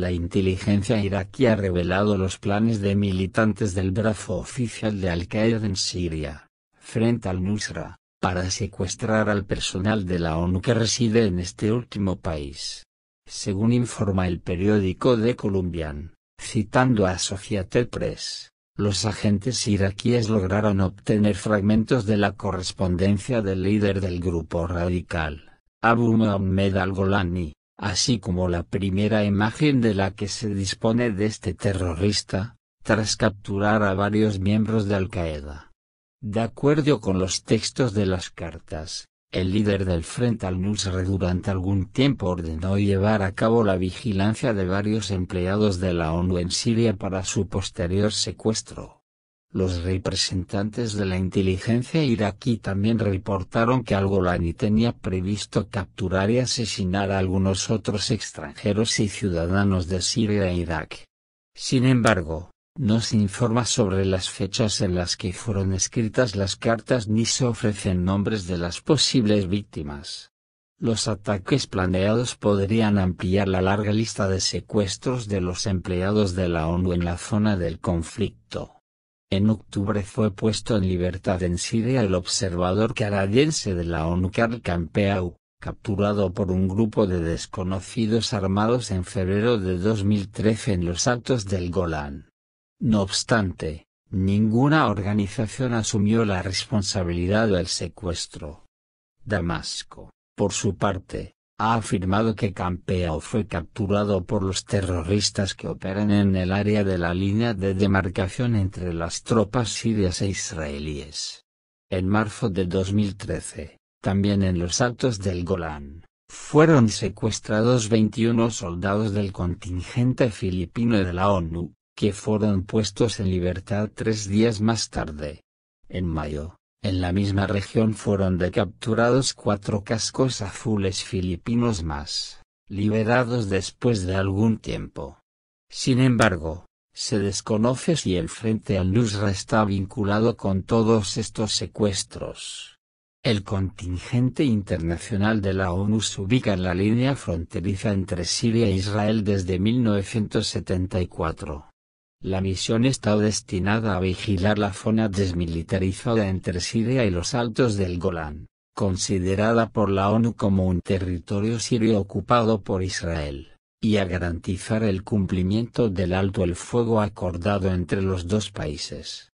La inteligencia iraquí ha revelado los planes de militantes del brazo oficial de Al-Qaeda en Siria, frente al Nusra, para secuestrar al personal de la ONU que reside en este último país. Según informa el periódico The Columbian, citando a Associated Press, los agentes iraquíes lograron obtener fragmentos de la correspondencia del líder del grupo radical, Abu Mohammed al-Golani, así como la primera imagen de la que se dispone de este terrorista, tras capturar a varios miembros de Al-Qaeda. De acuerdo con los textos de las cartas, el líder del Frente al-Nusra durante algún tiempo ordenó llevar a cabo la vigilancia de varios empleados de la ONU en Siria para su posterior secuestro. Los representantes de la inteligencia iraquí también reportaron que Al-Golani tenía previsto capturar y asesinar a algunos otros extranjeros y ciudadanos de Siria e Irak. Sin embargo, no se informa sobre las fechas en las que fueron escritas las cartas ni se ofrecen nombres de las posibles víctimas. Los ataques planeados podrían ampliar la larga lista de secuestros de los empleados de la ONU en la zona del conflicto. En octubre fue puesto en libertad en Siria el observador canadiense de la ONU Carl Campeau, capturado por un grupo de desconocidos armados en febrero de 2013 en los altos del Golán. No obstante, ninguna organización asumió la responsabilidad del secuestro. Damasco, por su parte, ha afirmado que Campeao fue capturado por los terroristas que operan en el área de la línea de demarcación entre las tropas sirias e israelíes. En marzo de 2013, también en los altos del Golán, fueron secuestrados 21 soldados del contingente filipino de la ONU, que fueron puestos en libertad tres días más tarde. En mayo, en la misma región fueron decapturados cuatro cascos azules filipinos más, liberados después de algún tiempo. Sin embargo, se desconoce si el Frente al Nusra está vinculado con todos estos secuestros. El contingente internacional de la ONU se ubica en la línea fronteriza entre Siria e Israel desde 1974. La misión está destinada a vigilar la zona desmilitarizada entre Siria y los Altos del Golán, considerada por la ONU como un territorio sirio ocupado por Israel, y a garantizar el cumplimiento del alto el fuego acordado entre los dos países.